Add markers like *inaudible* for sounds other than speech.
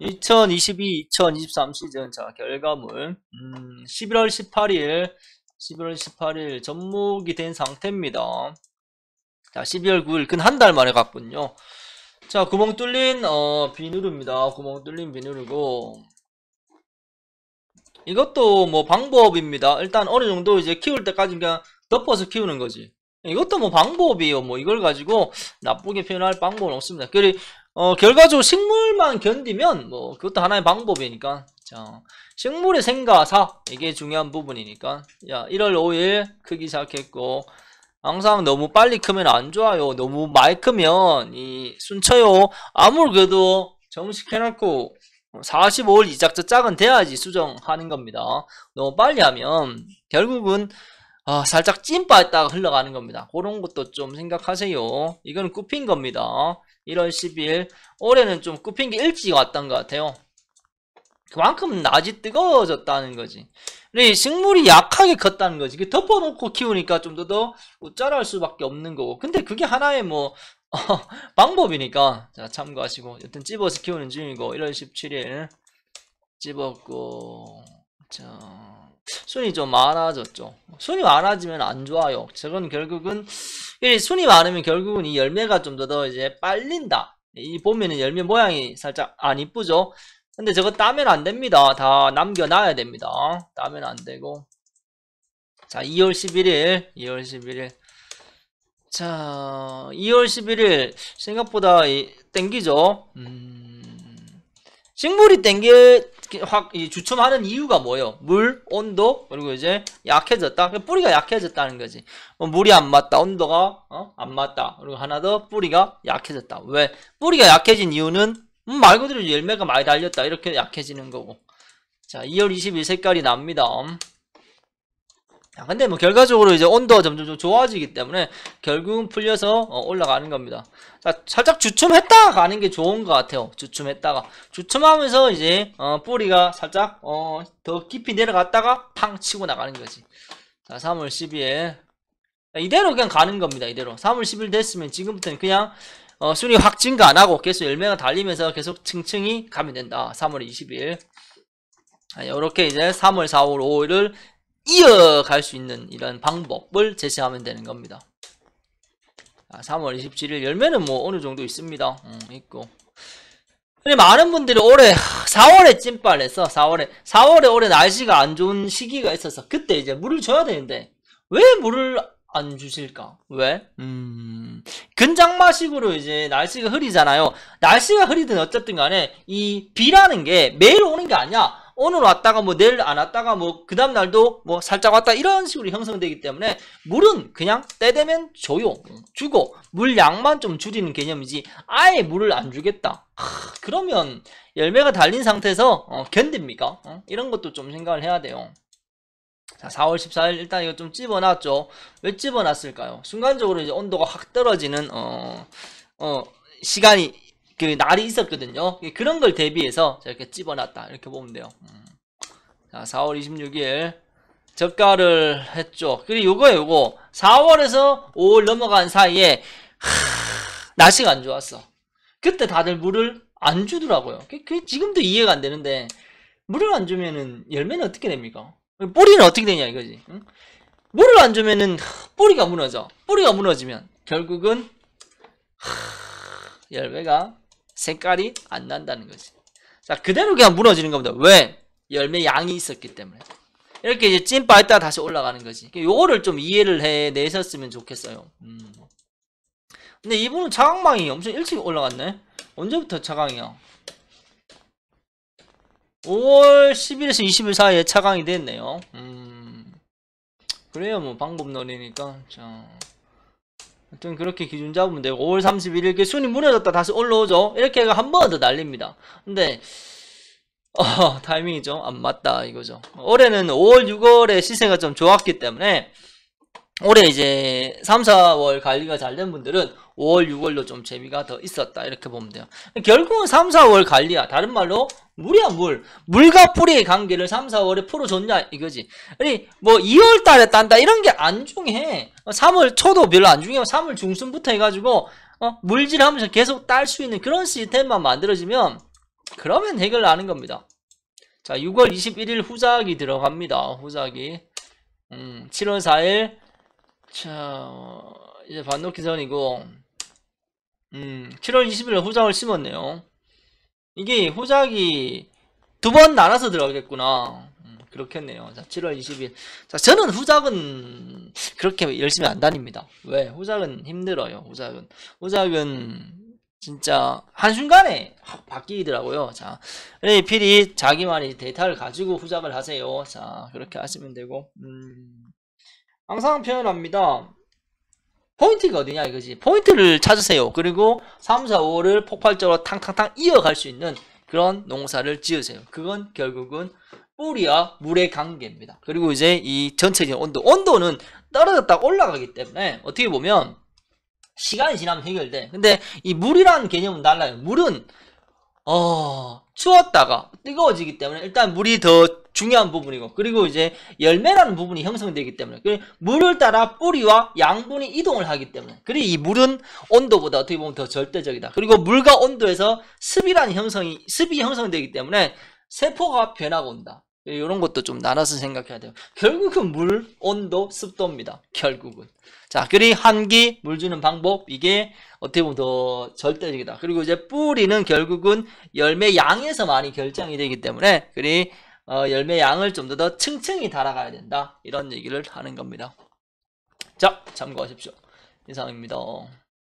2022-2023 시즌 자 결과물 음, 11월 18일 11월 18일 접목이 된 상태입니다. 자 12월 9일 근 한 달 만에 갔군요. 자 구멍 뚫린 어, 비누르입니다. 구멍 뚫린 비누르고 이것도 뭐 방법입니다. 일단 어느 정도 이제 키울 때까지 그냥 덮어서 키우는 거지. 이것도 뭐 방법이에요. 뭐 이걸 가지고 나쁘게 표현할 방법은 없습니다. 그리 어, 결과적으로 식물만 견디면 뭐 그것도 하나의 방법이니까 자 식물의 생과사 이게 중요한 부분이니까 야 1월 5일 크기 시작했고 항상 너무 빨리 크면 안 좋아요 너무 많이 크면 이 순쳐요 아무래도 정식해놓고 45일 이작자 작은 돼야지 수정하는 겁니다 너무 빨리 하면 결국은 아, 살짝 찐빠했다가 흘러가는 겁니다 그런 것도 좀 생각하세요 이건 굽힌 겁니다 1월 12일 올해는 좀 굽힌 게 일찍 왔던 것 같아요 그만큼 낮이 뜨거워졌다는 거지 근데 식물이 약하게 컸다는 거지 덮어놓고 키우니까 좀 더 더 자랄 수밖에 없는 거고 근데 그게 하나의 뭐 *laughs* 어, 방법이니까 자 참고하시고 여튼 찝어서 키우는 중이고 1월 17일 찝었고 자 순이 좀 많아졌죠. 순이 많아지면 안 좋아요. 저건 결국은 순이 많으면 결국은 이 열매가 좀더 이제 빨린다. 이 보면은 열매 모양이 살짝 안 이쁘죠. 근데 저거 따면 안 됩니다. 다 남겨놔야 됩니다. 따면 안 되고. 자, 2월 11일, 2월 11일. 자, 2월 11일 생각보다 이, 땡기죠. 음, 식물이 땡길 확 주춤하는 이유가 뭐예요? 물, 온도, 그리고 이제 약해졌다. 그러니까 뿌리가 약해졌다는 거지. 뭐 물이 안 맞다. 온도가 어? 안 맞다. 그리고 하나 더 뿌리가 약해졌다. 왜? 뿌리가 약해진 이유는 음, 말 그대로 열매가 많이 달렸다. 이렇게 약해지는 거고. 자, 2월 20일 색깔이 납니다. 음. 자, 근데 뭐 결과적으로 이제 온도가 점점 좋아지기 때문에 결국은 풀려서 어, 올라가는 겁니다. 자, 살짝 주춤했다가 는게 좋은 것 같아요. 주춤했다가. 주춤하면서 이제 어, 뿌리가 살짝 어, 더 깊이 내려갔다가 팡 치고 나가는 거지. 자, 3월 12일. 이대로 그냥 가는 겁니다. 이대로. 3월 10일 됐으면 지금부터는 그냥 어, 순위 확 증가 안 하고 계속 열매가 달리면서 계속 층층이 가면 된다. 3월 20일. 이렇게 이제 3월, 4월, 5일을 이어갈 수 있는 이런 방법을 제시하면 되는 겁니다. 3월 27일 열매는 뭐 어느 정도 있습니다. 음, 있고. 근데 많은 분들이 올해 4월에 찐빨해서 4월에 4월에 올해 날씨가 안 좋은 시기가 있어서 그때 이제 물을 줘야 되는데 왜 물을 안 주실까? 왜? 음, 근장마식으로 이제 날씨가 흐리잖아요. 날씨가 흐리든 어쨌든 간에 이 비라는 게 매일 오는 게 아니야. 오늘 왔다가 뭐 내일 안 왔다가 뭐 그 다음 날도 뭐 살짝 왔다 이런 식으로 형성되기 때문에 물은 그냥 때 되면 줘요 주고 물량만 좀 줄이는 개념이지 아예 물을 안 주겠다 하, 그러면 열매가 달린 상태에서 어, 견딥니까 어? 이런 것도 좀 생각을 해야 돼요 자, 4월 14일 일단 이거 좀 집어놨죠. 왜 집어놨을까요? 순간적으로 이제 온도가 확 떨어지는 어, 어, 시간이 그 날이 있었거든요. 예, 그런 걸 대비해서 이렇게 집어놨다 이렇게 보면 돼요. 음. 자, 4월 26일 저가를 했죠. 그리고 요거 요거 4월에서 5월 넘어간 사이에 하, 날씨가 안 좋았어. 그때 다들 물을 안 주더라고요. 그, 그 지금도 이해가 안 되는데 물을 안 주면은 열매는 어떻게 됩니까? 뿌리는 어떻게 되냐 이거지. 응? 물을 안 주면은 뿌리가 무너져. 뿌리가 무너지면 결국은 하, 열매가 색깔이 안 난다는 거지. 자, 그대로 그냥 무너지는 겁니다. 왜? 열매 양이 있었기 때문에. 이렇게 이제 찐 빠졌다가 다시 올라가는 거지. 그러니까 요거를 좀 이해를 해 내셨으면 좋겠어요. 음. 근데 이분은 차광망이 엄청 일찍 올라갔네. 언제부터 차광이야? 5월 10일에서 20일 사이에 차광이 됐네요. 음. 그래요, 뭐 방법론이니까. 자. 하여튼 그렇게 기준 잡으면 되고 5월 31일 그 순위 무너졌다 다시 올라오죠 이렇게 한번 더 날립니다 근데 어, *laughs* 타이밍이 좀 안 맞다 이거죠 올해는 5월 6월에 시세가 좀 좋았기 때문에 올해 이제 3, 4월 관리가 잘 된 분들은 5월, 6월로 좀 재미가 더 있었다 이렇게 보면 돼요 결국은 3, 4월 관리야 다른 말로 물이야 물 물과 뿌리의 관계를 3, 4월에 풀어줬냐 이거지 아니 뭐 2월 달에 딴다 이런 게 안 중요해 3월 어, 초도 별로 안 중요해 3월 중순부터 해가지고 어, 물질하면서 계속 딸 수 있는 그런 시스템만 만들어지면 그러면 해결나는 겁니다 자 6월 21일 후작이 들어갑니다 후작이 음, 7월 4일 자 어, 이제 반놓기 전이고 음, 7월 20일 후작을 심었네요 이게 후작이 두 번 나눠서 들어가겠구나. 음, 그렇겠네요. 자, 7월 20일. 자, 저는 후작은 그렇게 열심히 안 다닙니다. 왜? 후작은 힘들어요. 후작은. 후작은 진짜 한순간에 확 바뀌더라고요. 자, 필히 자기만의 데이터를 가지고 후작을 하세요. 자, 그렇게 하시면 되고. 음, 항상 표현합니다. 포인트가 어디냐 이거지. 포인트를 찾으세요. 그리고 3, 4, 5를 폭발적으로 탕탕탕 이어갈 수 있는 그런 농사를 지으세요. 그건 결국은 뿌리와 물의 관계입니다. 그리고 이제 이 전체적인 온도. 온도는 떨어졌다 올라가기 때문에 어떻게 보면 시간이 지나면 해결돼. 근데 이 물이라는 개념은 달라요. 물은 어, 추웠다가 뜨거워지기 때문에 일단 물이 더 중요한 부분이고 그리고 이제 열매라는 부분이 형성되기 때문에 그 물을 따라 뿌리와 양분이 이동을 하기 때문에 그리고 이 물은 온도보다 어떻게 보면 더 절대적이다 그리고 물과 온도에서 습이라는 형성이 습이 형성되기 때문에 세포가 변하고 온다 이런 예, 것도 좀 나눠서 생각해야 돼요. 결국은 물, 온도, 습도입니다. 결국은. 자, 그리 한기, 물 주는 방법, 이게 어떻게 보면 더 절대적이다. 그리고 이제 뿌리는 결국은 열매 양에서 많이 결정이 되기 때문에, 그리 어, 열매 양을 좀 더 더 층층이 달아가야 된다. 이런 얘기를 하는 겁니다. 자, 참고하십시오. 이상입니다.